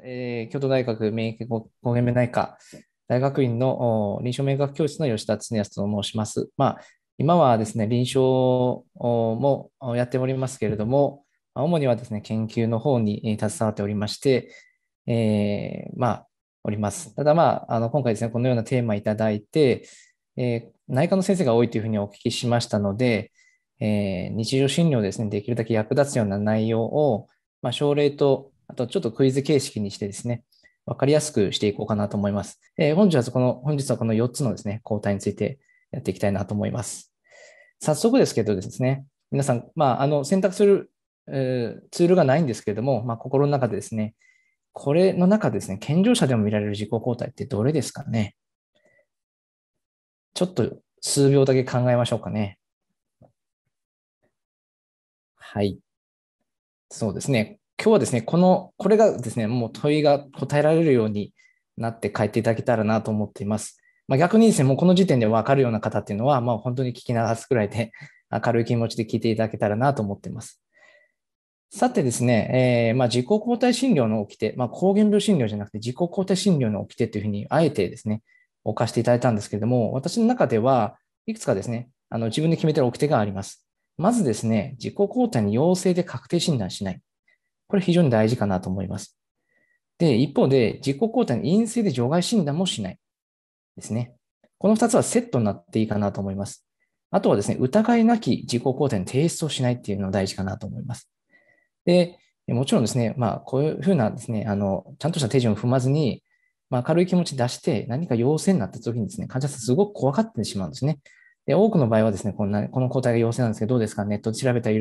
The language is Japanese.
えー、京都大学免疫抗原病内科大学院の臨床免疫学教室の吉田恒康と申します。まあ、今はですね、臨床もやっておりますけれども、主にはですね、研究の方に携わっておりまして、えー、まあ、おります。ただ、まあ、あの今回ですね、このようなテーマいただいて、えー、内科の先生が多いというふうにお聞きしましたので、えー、日常診療ですね、できるだけ役立つような内容を、まあ、症例とあとちょっとクイズ形式にしてですね、わかりやすくしていこうかなと思います。えー、本日はこの、本日はこの4つのですね、交代についてやっていきたいなと思います。早速ですけどですね、皆さん、まあ、あの、選択する、えー、ツールがないんですけれども、まあ、心の中でですね、これの中でですね、健常者でも見られる自己抗体ってどれですかねちょっと数秒だけ考えましょうかね。はい。そうですね。今日はですね、この、これがですね、もう問いが答えられるようになって書いていただけたらなと思っています。まあ、逆にですね、もうこの時点で分かるような方っていうのは、まあ、本当に聞き流すくらいで、明るい気持ちで聞いていただけたらなと思っています。さてですね、えー、まあ、自己抗体診療の掟、まあ、抗原病診療じゃなくて自己抗体診療の掟というふうに、あえてですね、置かせていただいたんですけれども、私の中では、いくつかですね、あの自分で決めてる掟があります。まずですね、自己抗体に陽性で確定診断しない。これ非常に大事かなと思います。で、一方で、自己肯定の陰性で除外診断もしないですね。この2つはセットになっていいかなと思います。あとはですね、疑いなき自己肯定の提出をしないっていうのが大事かなと思います。で、もちろんですね、まあ、こういうふうなですね、あの、ちゃんとした手順を踏まずに、まあ、軽い気持ち出して、何か陽性になった時にですね、患者さんすごく怖がってしまうんですね。で、多くの場合はですね、こんな、この抗体が陽性なんですけど、どうですかネットで調べたら